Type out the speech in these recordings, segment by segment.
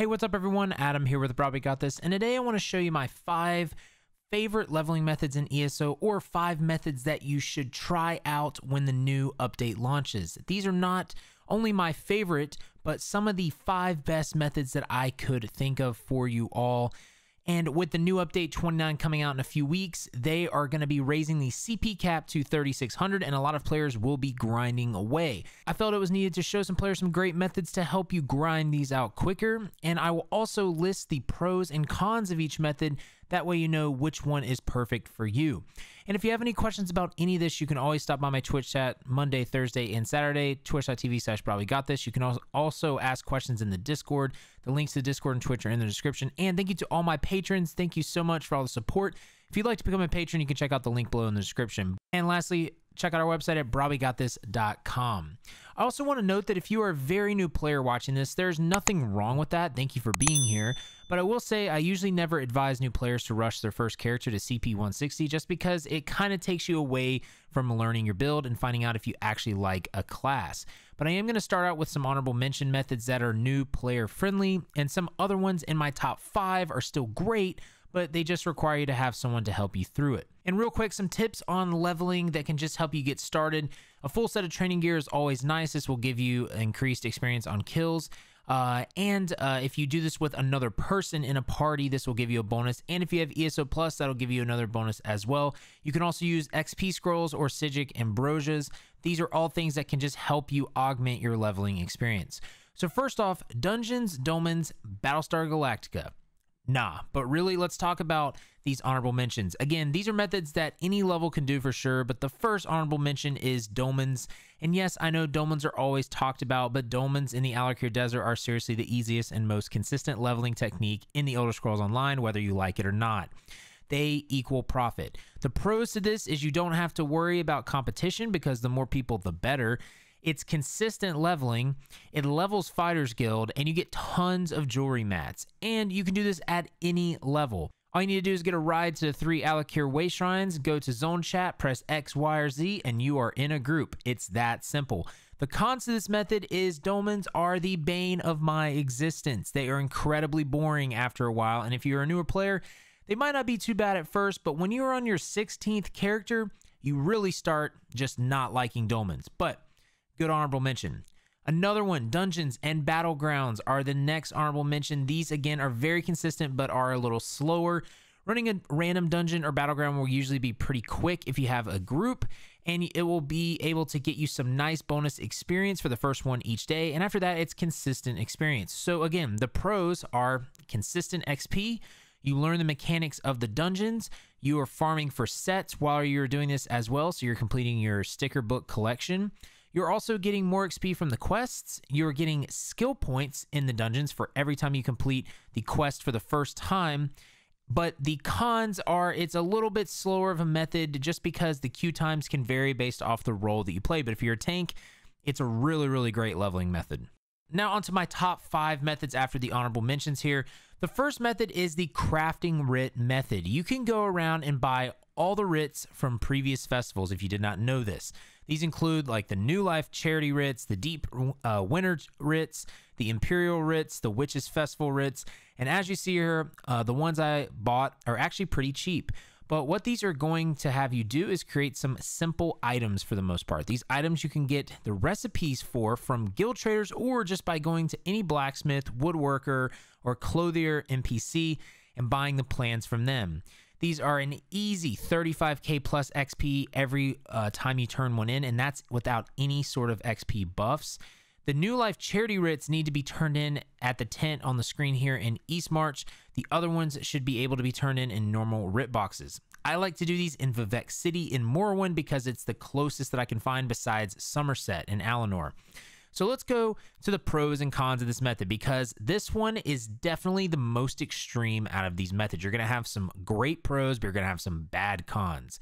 Hey, what's up everyone? Adam here with Probably Got This, and today I want to show you my five favorite leveling methods in ESO or five methods that you should try out when the new update launches. These are not only my favorite, but some of the five best methods that I could think of for you all and with the new update 29 coming out in a few weeks, they are going to be raising the CP cap to 3,600, and a lot of players will be grinding away. I felt it was needed to show some players some great methods to help you grind these out quicker, and I will also list the pros and cons of each method that way you know which one is perfect for you. And if you have any questions about any of this, you can always stop by my Twitch chat Monday, Thursday, and Saturday, twitch.tv slash probably got this. You can also ask questions in the Discord. The links to Discord and Twitch are in the description. And thank you to all my patrons. Thank you so much for all the support. If you'd like to become a patron, you can check out the link below in the description. And lastly, check out our website at broadbygotthis.com. I also want to note that if you are a very new player watching this, there's nothing wrong with that. Thank you for being here. But I will say I usually never advise new players to rush their first character to CP 160 just because it kind of takes you away from learning your build and finding out if you actually like a class. But I am going to start out with some honorable mention methods that are new player friendly and some other ones in my top 5 are still great but they just require you to have someone to help you through it. And real quick, some tips on leveling that can just help you get started. A full set of training gear is always nice. This will give you increased experience on kills, uh, and uh, if you do this with another person in a party, this will give you a bonus. And if you have ESO Plus, that'll give you another bonus as well. You can also use XP scrolls or Sigic Ambrosias. These are all things that can just help you augment your leveling experience. So first off, Dungeons, Domens, Battlestar Galactica. Nah, but really, let's talk about these honorable mentions. Again, these are methods that any level can do for sure, but the first honorable mention is dolmens. And yes, I know dolmens are always talked about, but dolmens in the Alakir Desert are seriously the easiest and most consistent leveling technique in the Elder Scrolls Online, whether you like it or not they equal profit. The pros to this is you don't have to worry about competition because the more people, the better. It's consistent leveling, it levels Fighters Guild, and you get tons of jewelry mats. And you can do this at any level. All you need to do is get a ride to the three Alakir Way Shrines, go to Zone Chat, press X, Y, or Z, and you are in a group. It's that simple. The cons to this method is dolmens are the bane of my existence. They are incredibly boring after a while, and if you're a newer player, they might not be too bad at first, but when you're on your 16th character, you really start just not liking dolmens. But Good honorable mention. Another one, Dungeons and Battlegrounds are the next honorable mention. These again are very consistent but are a little slower. Running a random dungeon or battleground will usually be pretty quick if you have a group, and it will be able to get you some nice bonus experience for the first one each day. And after that, it's consistent experience. So, again, the pros are consistent XP. You learn the mechanics of the dungeons. You are farming for sets while you're doing this as well. So, you're completing your sticker book collection. You're also getting more XP from the quests. You're getting skill points in the dungeons for every time you complete the quest for the first time. But the cons are it's a little bit slower of a method just because the queue times can vary based off the role that you play. But if you're a tank, it's a really, really great leveling method. Now, onto my top five methods after the honorable mentions here. The first method is the crafting writ method. You can go around and buy all the writs from previous festivals if you did not know this. These include like the New Life Charity Writs, the Deep uh, Winter Writs, the Imperial Writs, the Witches Festival Writs. And as you see here, uh, the ones I bought are actually pretty cheap. But what these are going to have you do is create some simple items for the most part. These items you can get the recipes for from guild traders or just by going to any blacksmith, woodworker, or clothier NPC and buying the plans from them. These are an easy 35k plus XP every uh, time you turn one in, and that's without any sort of XP buffs. The New Life charity writs need to be turned in at the tent on the screen here in East March. The other ones should be able to be turned in in normal writ boxes. I like to do these in Vivek City in Morrowind because it's the closest that I can find besides Somerset and Eleanor. So let's go to the pros and cons of this method because this one is definitely the most extreme out of these methods. You're going to have some great pros, but you're going to have some bad cons.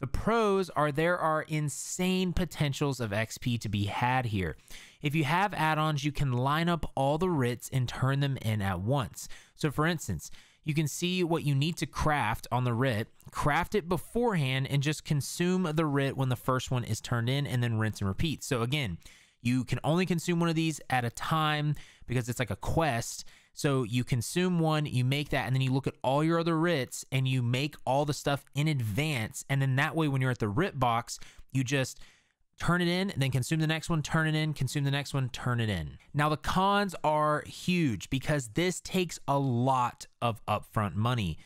The pros are there are insane potentials of XP to be had here. If you have add-ons, you can line up all the writs and turn them in at once. So for instance, you can see what you need to craft on the writ, craft it beforehand, and just consume the writ when the first one is turned in, and then rinse and repeat. So again, you can only consume one of these at a time because it's like a quest. So you consume one, you make that, and then you look at all your other writs and you make all the stuff in advance. And then that way, when you're at the writ box, you just turn it in, then consume the next one, turn it in, consume the next one, turn it in. Now, the cons are huge because this takes a lot of upfront money.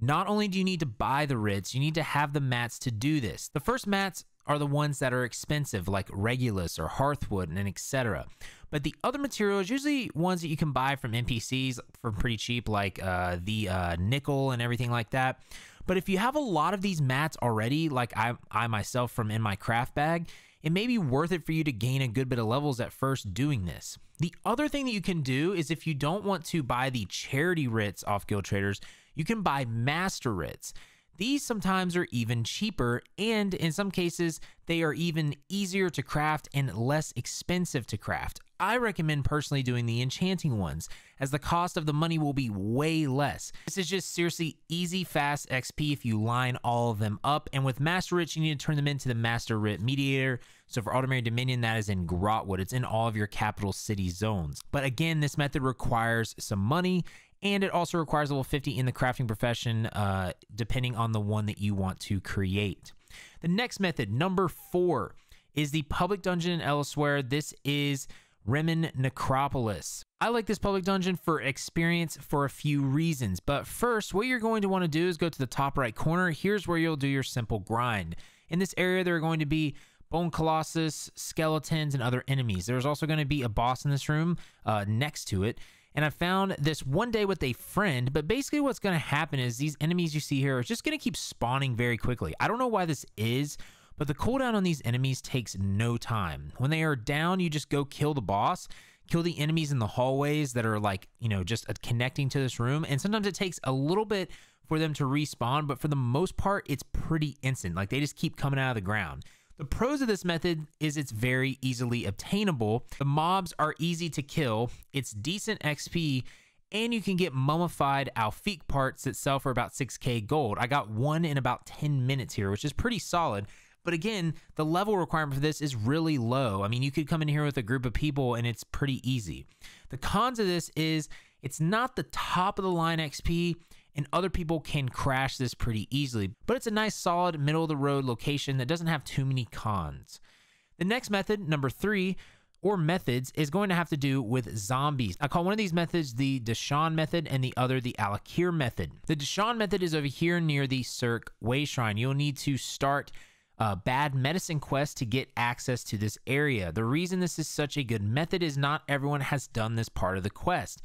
Not only do you need to buy the writs, you need to have the mats to do this. The first mats are the ones that are expensive, like Regulus or Hearthwood and etc. But the other materials, usually ones that you can buy from NPCs for pretty cheap, like uh, the uh, nickel and everything like that. But if you have a lot of these mats already, like I, I myself from in my craft bag, it may be worth it for you to gain a good bit of levels at first doing this. The other thing that you can do is if you don't want to buy the charity writs off guild traders, you can buy master writs. These sometimes are even cheaper, and in some cases, they are even easier to craft and less expensive to craft. I recommend personally doing the enchanting ones, as the cost of the money will be way less. This is just seriously easy, fast XP if you line all of them up, and with Master Writ, you need to turn them into the Master Writ Mediator. So for ordinary Dominion, that is in Grotwood. It's in all of your capital city zones. But again, this method requires some money, and it also requires level 50 in the crafting profession, uh, depending on the one that you want to create. The next method, number four, is the public dungeon elsewhere. This is Remen Necropolis. I like this public dungeon for experience for a few reasons, but first, what you're going to want to do is go to the top right corner. Here's where you'll do your simple grind. In this area, there are going to be Bone Colossus, skeletons, and other enemies. There's also going to be a boss in this room uh, next to it and I found this one day with a friend, but basically what's going to happen is these enemies you see here are just going to keep spawning very quickly. I don't know why this is, but the cooldown on these enemies takes no time. When they are down, you just go kill the boss, kill the enemies in the hallways that are like, you know, just uh, connecting to this room, and sometimes it takes a little bit for them to respawn, but for the most part, it's pretty instant. Like they just keep coming out of the ground. The pros of this method is it's very easily obtainable. The mobs are easy to kill, it's decent XP, and you can get mummified Alfique parts that sell for about 6k gold. I got one in about 10 minutes here, which is pretty solid. But again, the level requirement for this is really low. I mean, you could come in here with a group of people and it's pretty easy. The cons of this is it's not the top of the line XP, and other people can crash this pretty easily, but it's a nice solid middle of the road location that doesn't have too many cons. The next method, number three, or methods is going to have to do with zombies. I call one of these methods the Deshawn method and the other the Alakir method. The Deshawn method is over here near the Cirque Way Shrine. You'll need to start a bad medicine quest to get access to this area. The reason this is such a good method is not everyone has done this part of the quest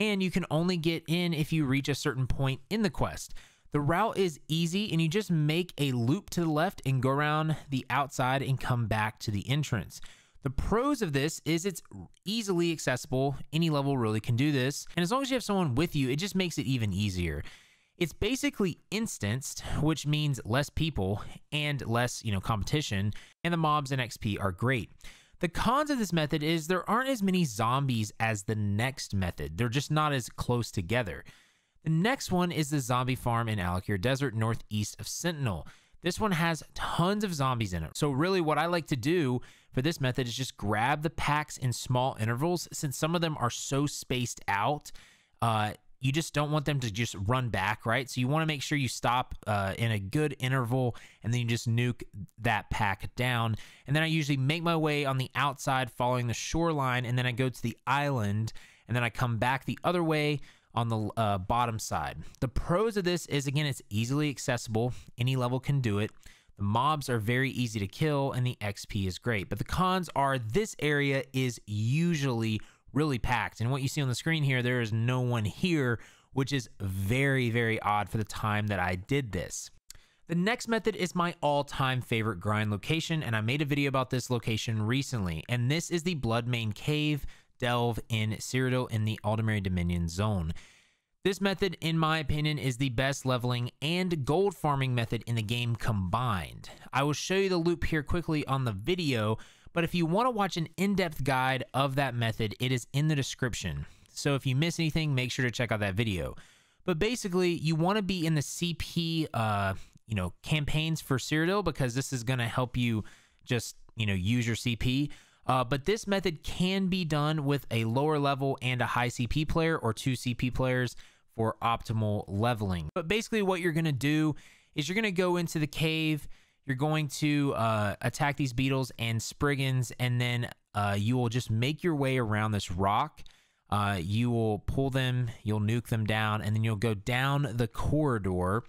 and you can only get in if you reach a certain point in the quest. The route is easy and you just make a loop to the left and go around the outside and come back to the entrance. The pros of this is it's easily accessible. Any level really can do this. And as long as you have someone with you, it just makes it even easier. It's basically instanced, which means less people and less, you know, competition, and the mobs and XP are great. The cons of this method is there aren't as many zombies as the next method. They're just not as close together. The next one is the zombie farm in Alakir Desert, northeast of Sentinel. This one has tons of zombies in it. So really what I like to do for this method is just grab the packs in small intervals since some of them are so spaced out. Uh, you just don't want them to just run back, right? So you want to make sure you stop uh, in a good interval and then you just nuke that pack down. And then I usually make my way on the outside following the shoreline and then I go to the island and then I come back the other way on the uh, bottom side. The pros of this is again, it's easily accessible, any level can do it. The mobs are very easy to kill and the XP is great. But the cons are this area is usually really packed. And what you see on the screen here, there is no one here, which is very, very odd for the time that I did this. The next method is my all-time favorite grind location, and I made a video about this location recently, and this is the Bloodmain Cave Delve in Cyrodiil in the Aldemary Dominion Zone. This method, in my opinion, is the best leveling and gold farming method in the game combined. I will show you the loop here quickly on the video, but if you want to watch an in depth guide of that method, it is in the description. So if you miss anything, make sure to check out that video. But basically, you want to be in the CP, uh, you know, campaigns for Cyrodiil because this is going to help you just, you know, use your CP. Uh, but this method can be done with a lower level and a high CP player or two CP players for optimal leveling. But basically, what you're going to do is you're going to go into the cave you're going to uh, attack these beetles and spriggans, and then uh, you will just make your way around this rock. Uh, you will pull them, you'll nuke them down, and then you'll go down the corridor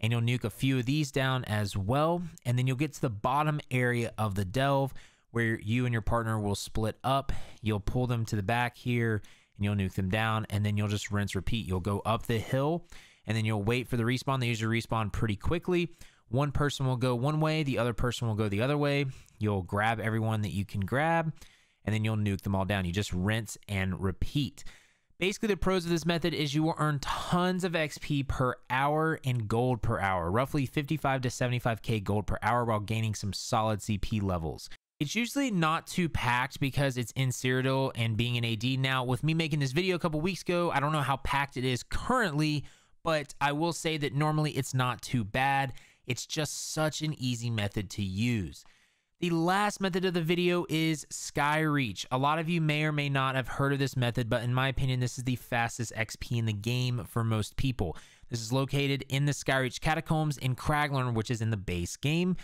and you'll nuke a few of these down as well. And then you'll get to the bottom area of the delve where you and your partner will split up. You'll pull them to the back here and you'll nuke them down, and then you'll just rinse repeat. You'll go up the hill and then you'll wait for the respawn. They usually respawn pretty quickly. One person will go one way, the other person will go the other way. You'll grab everyone that you can grab, and then you'll nuke them all down. You just rinse and repeat. Basically, the pros of this method is you will earn tons of XP per hour and gold per hour, roughly 55 to 75k gold per hour while gaining some solid CP levels. It's usually not too packed because it's in Cyrodiil and being an AD. Now, with me making this video a couple weeks ago, I don't know how packed it is currently, but I will say that normally it's not too bad. It's just such an easy method to use. The last method of the video is Skyreach. A lot of you may or may not have heard of this method, but in my opinion, this is the fastest XP in the game for most people. This is located in the Skyreach Catacombs in Kraglorn, which is in the base game.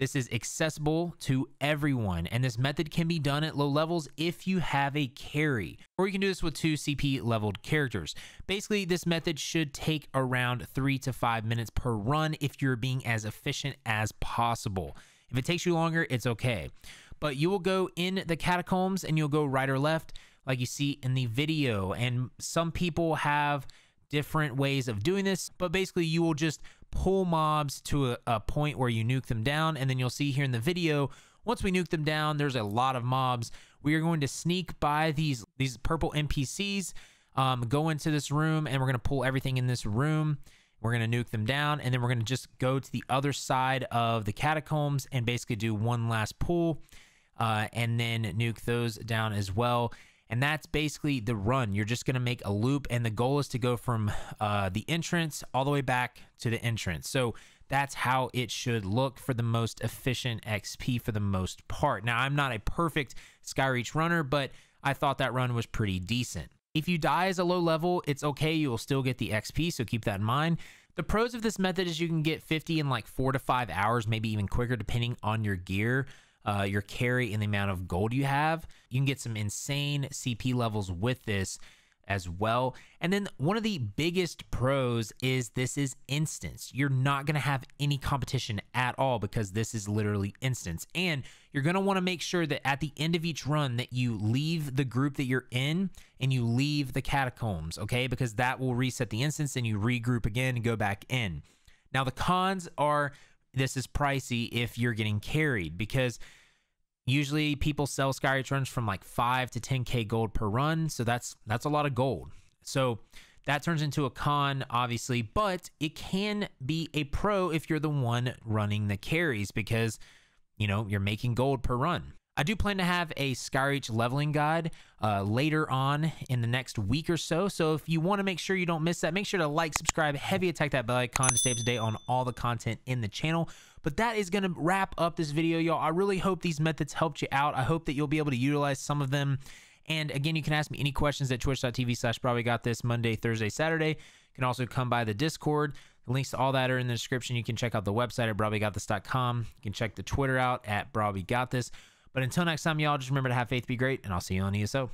This is accessible to everyone, and this method can be done at low levels if you have a carry, or you can do this with two CP leveled characters. Basically, this method should take around three to five minutes per run if you're being as efficient as possible. If it takes you longer, it's okay. But you will go in the catacombs and you'll go right or left, like you see in the video, and some people have different ways of doing this, but basically you will just pull mobs to a, a point where you nuke them down, and then you'll see here in the video, once we nuke them down, there's a lot of mobs. We are going to sneak by these, these purple NPCs, um, go into this room, and we're going to pull everything in this room. We're going to nuke them down, and then we're going to just go to the other side of the catacombs and basically do one last pull, uh, and then nuke those down as well. And that's basically the run. You're just going to make a loop, and the goal is to go from uh, the entrance all the way back to the entrance. So that's how it should look for the most efficient XP for the most part. Now, I'm not a perfect Skyreach runner, but I thought that run was pretty decent. If you die as a low level, it's okay. You will still get the XP, so keep that in mind. The pros of this method is you can get 50 in like four to five hours, maybe even quicker, depending on your gear uh, your carry and the amount of gold you have. You can get some insane CP levels with this as well. And then one of the biggest pros is this is instance. You're not going to have any competition at all because this is literally instance. And you're going to want to make sure that at the end of each run that you leave the group that you're in and you leave the catacombs, okay? Because that will reset the instance and you regroup again and go back in. Now the cons are this is pricey if you're getting carried because usually people sell sky returns from like 5 to 10k gold per run so that's that's a lot of gold so that turns into a con obviously but it can be a pro if you're the one running the carries because you know you're making gold per run I do plan to have a Skyreach leveling guide uh, later on in the next week or so. So if you want to make sure you don't miss that, make sure to like, subscribe, heavy attack that bell icon to stay up to date on all the content in the channel. But that is going to wrap up this video, y'all. I really hope these methods helped you out. I hope that you'll be able to utilize some of them. And again, you can ask me any questions at twitch.tv slash probably got this Monday, Thursday, Saturday. You can also come by the Discord. The links to all that are in the description. You can check out the website at probablygotthis.com. You can check the Twitter out at broadbygotthis. But until next time, y'all, just remember to have faith, be great, and I'll see you on ESO.